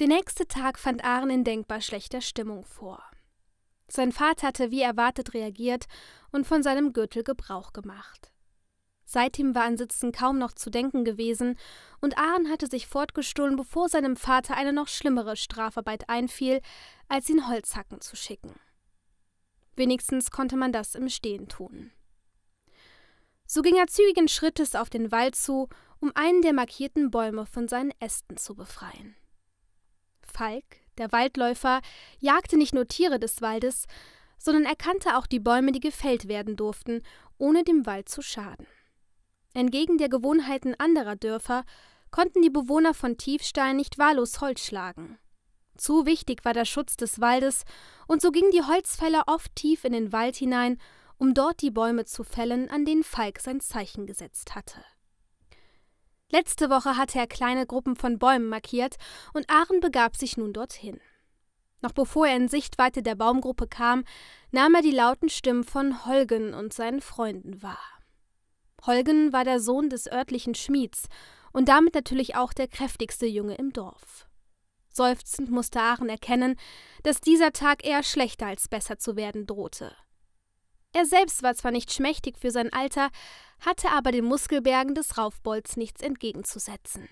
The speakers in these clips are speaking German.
Der nächste Tag fand Aaron in denkbar schlechter Stimmung vor. Sein Vater hatte wie erwartet reagiert und von seinem Gürtel Gebrauch gemacht. Seitdem war an Sitzen kaum noch zu denken gewesen, und Aaron hatte sich fortgestohlen, bevor seinem Vater eine noch schlimmere Strafarbeit einfiel, als ihn Holzhacken zu schicken. Wenigstens konnte man das im Stehen tun. So ging er zügigen Schrittes auf den Wald zu, um einen der markierten Bäume von seinen Ästen zu befreien. Falk, der Waldläufer, jagte nicht nur Tiere des Waldes, sondern erkannte auch die Bäume, die gefällt werden durften, ohne dem Wald zu schaden. Entgegen der Gewohnheiten anderer Dörfer konnten die Bewohner von Tiefstein nicht wahllos Holz schlagen. Zu wichtig war der Schutz des Waldes, und so gingen die Holzfäller oft tief in den Wald hinein, um dort die Bäume zu fällen, an denen Falk sein Zeichen gesetzt hatte. Letzte Woche hatte er kleine Gruppen von Bäumen markiert und Aaron begab sich nun dorthin. Noch bevor er in Sichtweite der Baumgruppe kam, nahm er die lauten Stimmen von Holgen und seinen Freunden wahr. Holgen war der Sohn des örtlichen Schmieds und damit natürlich auch der kräftigste Junge im Dorf. Seufzend musste Aaron erkennen, dass dieser Tag eher schlechter als besser zu werden drohte. Er selbst war zwar nicht schmächtig für sein Alter, hatte aber den Muskelbergen des Raufbolds nichts entgegenzusetzen.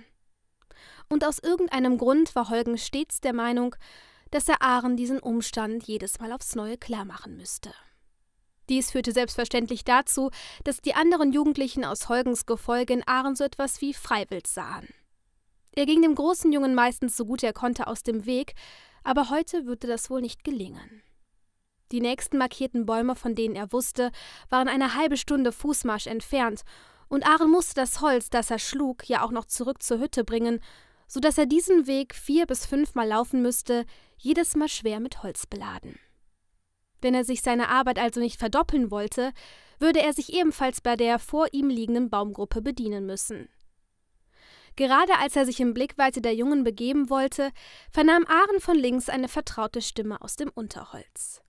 Und aus irgendeinem Grund war Holgen stets der Meinung, dass er Aaron diesen Umstand jedes Mal aufs Neue klarmachen müsste. Dies führte selbstverständlich dazu, dass die anderen Jugendlichen aus Holgens Gefolge in Aaron so etwas wie Freiwild sahen. Er ging dem großen Jungen meistens so gut er konnte aus dem Weg, aber heute würde das wohl nicht gelingen. Die nächsten markierten Bäume, von denen er wusste, waren eine halbe Stunde Fußmarsch entfernt, und Aaron musste das Holz, das er schlug, ja auch noch zurück zur Hütte bringen, so dass er diesen Weg vier bis fünfmal laufen müsste, jedes Mal schwer mit Holz beladen. Wenn er sich seine Arbeit also nicht verdoppeln wollte, würde er sich ebenfalls bei der vor ihm liegenden Baumgruppe bedienen müssen. Gerade als er sich im Blickweite der Jungen begeben wollte, vernahm Aaron von links eine vertraute Stimme aus dem Unterholz.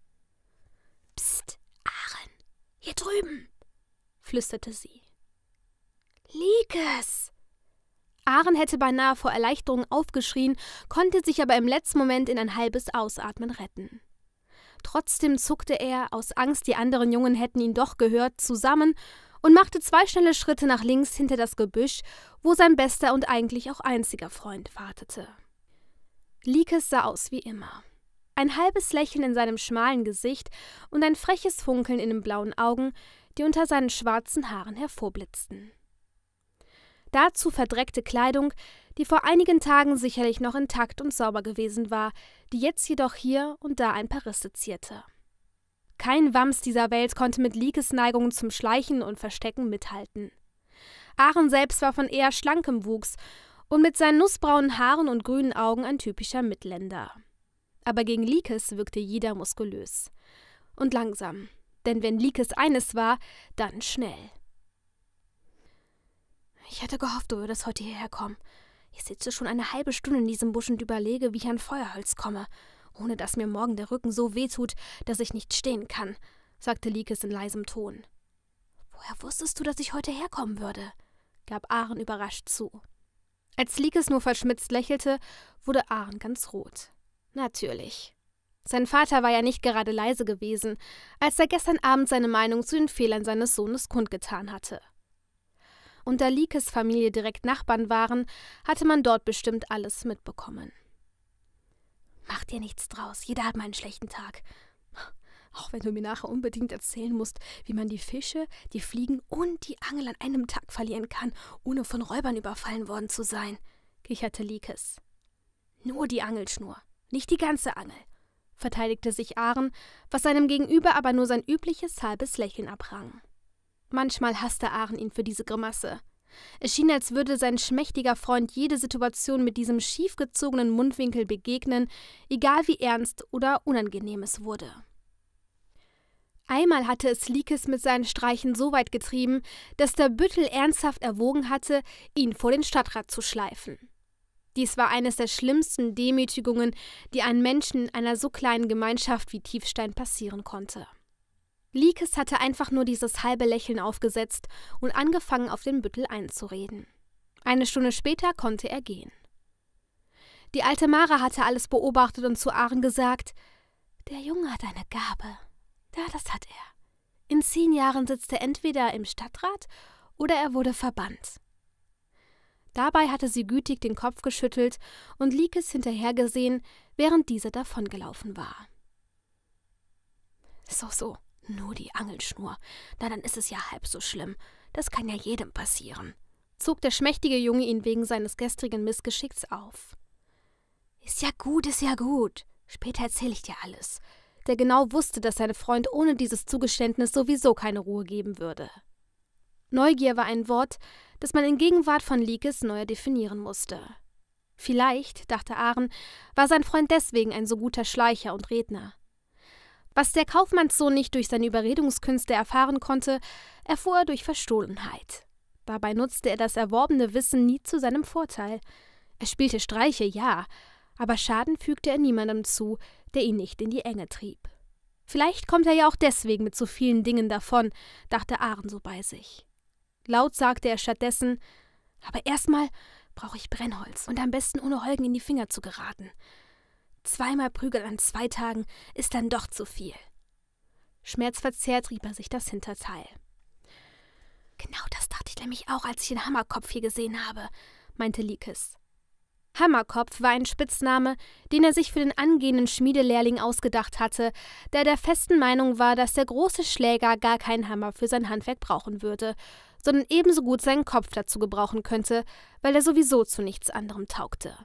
Hier drüben, flüsterte sie. Liekes! Aaron hätte beinahe vor Erleichterung aufgeschrien, konnte sich aber im letzten Moment in ein halbes Ausatmen retten. Trotzdem zuckte er, aus Angst, die anderen Jungen hätten ihn doch gehört, zusammen und machte zwei schnelle Schritte nach links hinter das Gebüsch, wo sein bester und eigentlich auch einziger Freund wartete. Likes sah aus wie immer ein halbes Lächeln in seinem schmalen Gesicht und ein freches Funkeln in den blauen Augen, die unter seinen schwarzen Haaren hervorblitzten. Dazu verdreckte Kleidung, die vor einigen Tagen sicherlich noch intakt und sauber gewesen war, die jetzt jedoch hier und da ein paar Risse zierte. Kein Wams dieser Welt konnte mit Likes Neigungen zum Schleichen und Verstecken mithalten. Aaron selbst war von eher schlankem Wuchs und mit seinen nussbraunen Haaren und grünen Augen ein typischer Mitländer aber gegen Likes wirkte jeder muskulös. Und langsam, denn wenn Likes eines war, dann schnell. Ich hätte gehofft, du würdest heute hierher kommen. Ich sitze schon eine halbe Stunde in diesem Busch und überlege, wie ich an Feuerholz komme, ohne dass mir morgen der Rücken so wehtut, dass ich nicht stehen kann, sagte Likes in leisem Ton. Woher wusstest du, dass ich heute herkommen würde? gab Aaron überrascht zu. Als Likes nur verschmitzt lächelte, wurde Aaron ganz rot. Natürlich. Sein Vater war ja nicht gerade leise gewesen, als er gestern Abend seine Meinung zu den Fehlern seines Sohnes kundgetan hatte. Und da Likes Familie direkt Nachbarn waren, hatte man dort bestimmt alles mitbekommen. Mach dir nichts draus, jeder hat mal einen schlechten Tag. Auch wenn du mir nachher unbedingt erzählen musst, wie man die Fische, die Fliegen und die Angel an einem Tag verlieren kann, ohne von Räubern überfallen worden zu sein, kicherte Likes. Nur die Angelschnur nicht die ganze Angel, verteidigte sich Aaron, was seinem Gegenüber aber nur sein übliches halbes Lächeln abrang. Manchmal hasste Aaron ihn für diese Grimasse. Es schien, als würde sein schmächtiger Freund jede Situation mit diesem schiefgezogenen Mundwinkel begegnen, egal wie ernst oder unangenehm es wurde. Einmal hatte es Likes mit seinen Streichen so weit getrieben, dass der Büttel ernsthaft erwogen hatte, ihn vor den Stadtrat zu schleifen. Dies war eines der schlimmsten Demütigungen, die einem Menschen in einer so kleinen Gemeinschaft wie Tiefstein passieren konnte. Likes hatte einfach nur dieses halbe Lächeln aufgesetzt und angefangen, auf den Büttel einzureden. Eine Stunde später konnte er gehen. Die alte Mara hatte alles beobachtet und zu Aaron gesagt: Der Junge hat eine Gabe. Ja, das hat er. In zehn Jahren sitzt er entweder im Stadtrat oder er wurde verbannt. Dabei hatte sie gütig den Kopf geschüttelt und Likes hinterhergesehen, während diese davongelaufen war. So, so, nur die Angelschnur. Na, dann ist es ja halb so schlimm. Das kann ja jedem passieren. Zog der schmächtige Junge ihn wegen seines gestrigen Missgeschicks auf. Ist ja gut, ist ja gut. Später erzähle ich dir alles. Der genau wusste, dass seine Freund ohne dieses Zugeständnis sowieso keine Ruhe geben würde. Neugier war ein Wort, das man in Gegenwart von Likes neu definieren musste. Vielleicht, dachte Aaron, war sein Freund deswegen ein so guter Schleicher und Redner. Was der Kaufmannssohn nicht durch seine Überredungskünste erfahren konnte, erfuhr er durch Verstohlenheit. Dabei nutzte er das erworbene Wissen nie zu seinem Vorteil. Er spielte Streiche, ja, aber Schaden fügte er niemandem zu, der ihn nicht in die Enge trieb. Vielleicht kommt er ja auch deswegen mit so vielen Dingen davon, dachte Aaron so bei sich. Laut sagte er stattdessen: Aber erstmal brauche ich Brennholz und am besten ohne Holgen in die Finger zu geraten. Zweimal Prügel an zwei Tagen ist dann doch zu viel. Schmerzverzerrt rieb er sich das Hinterteil. Genau das dachte ich nämlich auch, als ich den Hammerkopf hier gesehen habe, meinte Likes. Hammerkopf war ein Spitzname, den er sich für den angehenden Schmiedelehrling ausgedacht hatte, der der festen Meinung war, dass der große Schläger gar keinen Hammer für sein Handwerk brauchen würde, sondern ebenso gut seinen Kopf dazu gebrauchen könnte, weil er sowieso zu nichts anderem taugte.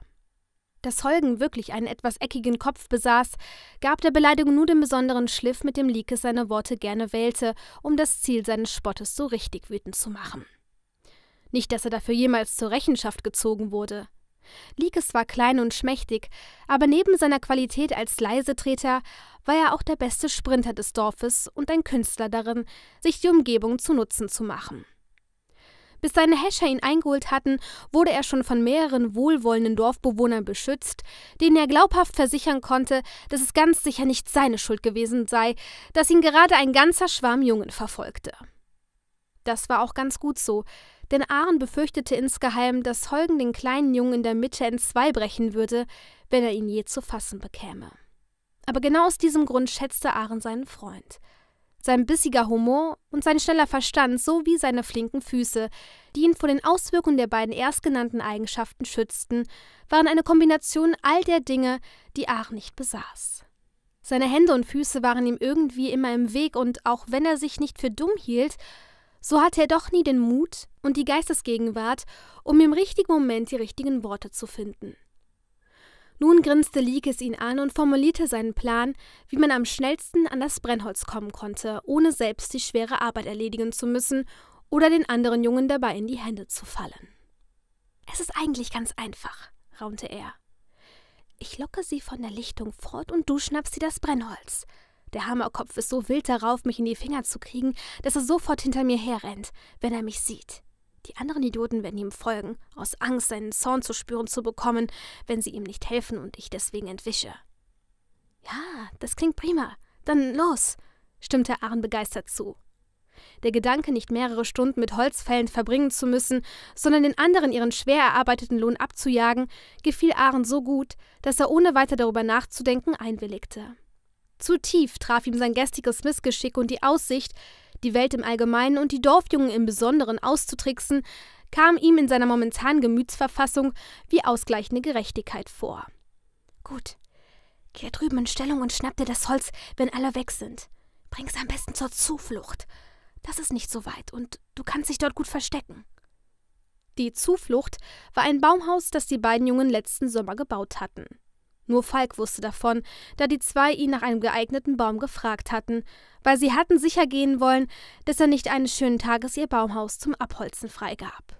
Dass Holgen wirklich einen etwas eckigen Kopf besaß, gab der Beleidigung nur den besonderen Schliff, mit dem Liekes seine Worte gerne wählte, um das Ziel seines Spottes so richtig wütend zu machen. Nicht, dass er dafür jemals zur Rechenschaft gezogen wurde. Liekes war klein und schmächtig, aber neben seiner Qualität als Leisetreter war er auch der beste Sprinter des Dorfes und ein Künstler darin, sich die Umgebung zu Nutzen zu machen. Bis seine Häscher ihn eingeholt hatten, wurde er schon von mehreren wohlwollenden Dorfbewohnern beschützt, denen er glaubhaft versichern konnte, dass es ganz sicher nicht seine Schuld gewesen sei, dass ihn gerade ein ganzer Schwarm Jungen verfolgte. Das war auch ganz gut so, denn Aaron befürchtete insgeheim, dass Holgen den kleinen Jungen in der Mitte entzwei brechen würde, wenn er ihn je zu fassen bekäme. Aber genau aus diesem Grund schätzte Aaron seinen Freund. Sein bissiger Humor und sein schneller Verstand sowie seine flinken Füße, die ihn vor den Auswirkungen der beiden erstgenannten Eigenschaften schützten, waren eine Kombination all der Dinge, die Aaron nicht besaß. Seine Hände und Füße waren ihm irgendwie immer im Weg, und auch wenn er sich nicht für dumm hielt, so hatte er doch nie den Mut und die Geistesgegenwart, um im richtigen Moment die richtigen Worte zu finden. Nun grinste Likes ihn an und formulierte seinen Plan, wie man am schnellsten an das Brennholz kommen konnte, ohne selbst die schwere Arbeit erledigen zu müssen oder den anderen Jungen dabei in die Hände zu fallen. Es ist eigentlich ganz einfach, raunte er. Ich locke sie von der Lichtung fort und du schnappst sie das Brennholz. Der Hammerkopf ist so wild darauf, mich in die Finger zu kriegen, dass er sofort hinter mir herrennt, wenn er mich sieht. Die anderen Idioten werden ihm folgen, aus Angst, seinen Zorn zu spüren zu bekommen, wenn sie ihm nicht helfen und ich deswegen entwische. Ja, das klingt prima. Dann los, stimmte Aaron begeistert zu. Der Gedanke, nicht mehrere Stunden mit Holzfällen verbringen zu müssen, sondern den anderen ihren schwer erarbeiteten Lohn abzujagen, gefiel Aaron so gut, dass er ohne weiter darüber nachzudenken einwilligte. Zu tief traf ihm sein gestiges Missgeschick und die Aussicht, die Welt im Allgemeinen und die Dorfjungen im Besonderen auszutricksen, kam ihm in seiner momentanen Gemütsverfassung wie ausgleichende Gerechtigkeit vor. Gut, geh drüben in Stellung und schnapp dir das Holz, wenn alle weg sind. Bring's am besten zur Zuflucht. Das ist nicht so weit und du kannst dich dort gut verstecken. Die Zuflucht war ein Baumhaus, das die beiden Jungen letzten Sommer gebaut hatten. Nur Falk wusste davon, da die zwei ihn nach einem geeigneten Baum gefragt hatten, weil sie hatten sicher gehen wollen, dass er nicht eines schönen Tages ihr Baumhaus zum Abholzen freigab.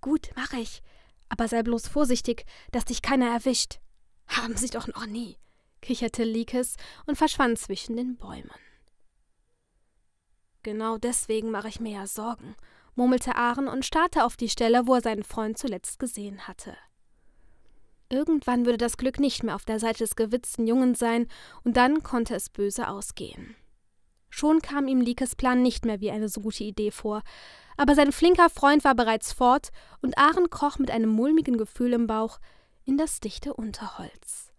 Gut, mache ich, aber sei bloß vorsichtig, dass dich keiner erwischt. Haben sie doch noch nie, kicherte Likes und verschwand zwischen den Bäumen. Genau deswegen mache ich mir ja Sorgen, murmelte Aaron und starrte auf die Stelle, wo er seinen Freund zuletzt gesehen hatte. Irgendwann würde das Glück nicht mehr auf der Seite des gewitzten Jungen sein, und dann konnte es böse ausgehen. Schon kam ihm Likes Plan nicht mehr wie eine so gute Idee vor, aber sein flinker Freund war bereits fort, und Aaron kroch mit einem mulmigen Gefühl im Bauch in das dichte Unterholz.